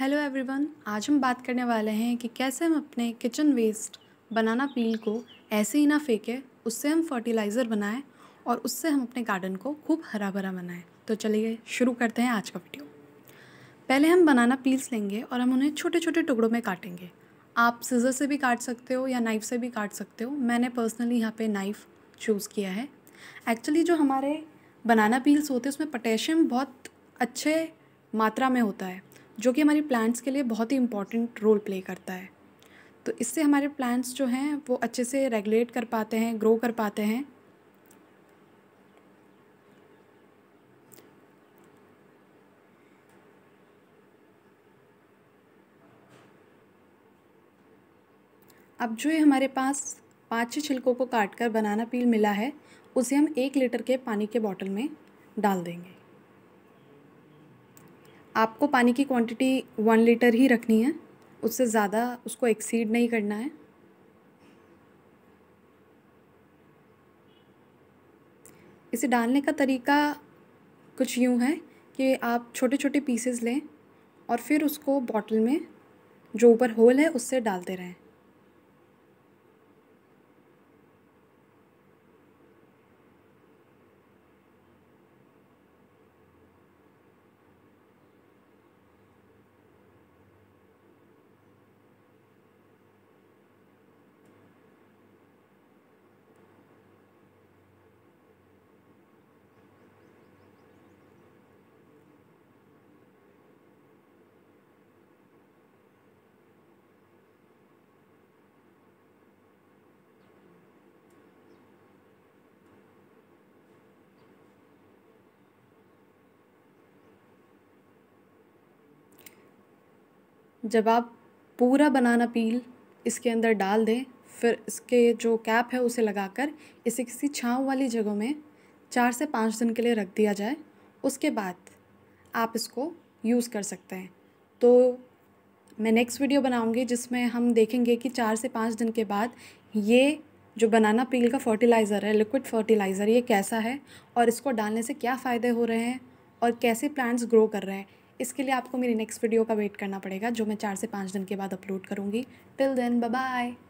hello everyone आज हम बात करने वाले हैं कि कैसे हम अपने किचन वेस्ट बनाना पील को ऐसे ही ना फेंके उससे हम फर्टिलाइज़र बनाएं और उससे हम अपने गार्डन को खूब हरा भरा बनाएं तो चलिए शुरू करते हैं आज का वीडियो पहले हम बनाना पील्स लेंगे और हम उन्हें छोटे छोटे टुकड़ों में काटेंगे आप सीज़र से भी काट सकते हो या नाइफ़ से भी काट सकते हो मैंने पर्सनली यहाँ पे नाइफ़ चूज़ किया है एक्चुअली जो हमारे बनाना पील्स होते हैं उसमें पोटेशियम बहुत अच्छे मात्रा में होता है जो कि हमारी प्लांट्स के लिए बहुत ही इम्पॉर्टेंट रोल प्ले करता है तो इससे हमारे प्लांट्स जो हैं वो अच्छे से रेगुलेट कर पाते हैं ग्रो कर पाते हैं अब जो ये हमारे पास पाँच छः छिलकों को काट कर बनाना पील मिला है उसे हम एक लीटर के पानी के बॉटल में डाल देंगे आपको पानी की क्वांटिटी वन लीटर ही रखनी है उससे ज़्यादा उसको एक्सीड नहीं करना है इसे डालने का तरीका कुछ यूँ है कि आप छोटे छोटे पीसेस लें और फिर उसको बॉटल में जो ऊपर होल है उससे डालते रहें जब आप पूरा बनाना पील इसके अंदर डाल दें फिर इसके जो कैप है उसे लगाकर इसे किसी छाँव वाली जगह में चार से पाँच दिन के लिए रख दिया जाए उसके बाद आप इसको यूज़ कर सकते हैं तो मैं नेक्स्ट वीडियो बनाऊंगी जिसमें हम देखेंगे कि चार से पाँच दिन के बाद ये जो बनाना पील का फर्टिलाइज़र है लिक्विड फर्टिलाइज़र ये कैसा है और इसको डालने से क्या फ़ायदे हो रहे हैं और कैसे प्लांट्स ग्रो कर रहे हैं इसके लिए आपको मेरी नेक्स्ट वीडियो का वेट करना पड़ेगा जो मैं चार से पाँच दिन के बाद अपलोड करूँगी टिल देन बाय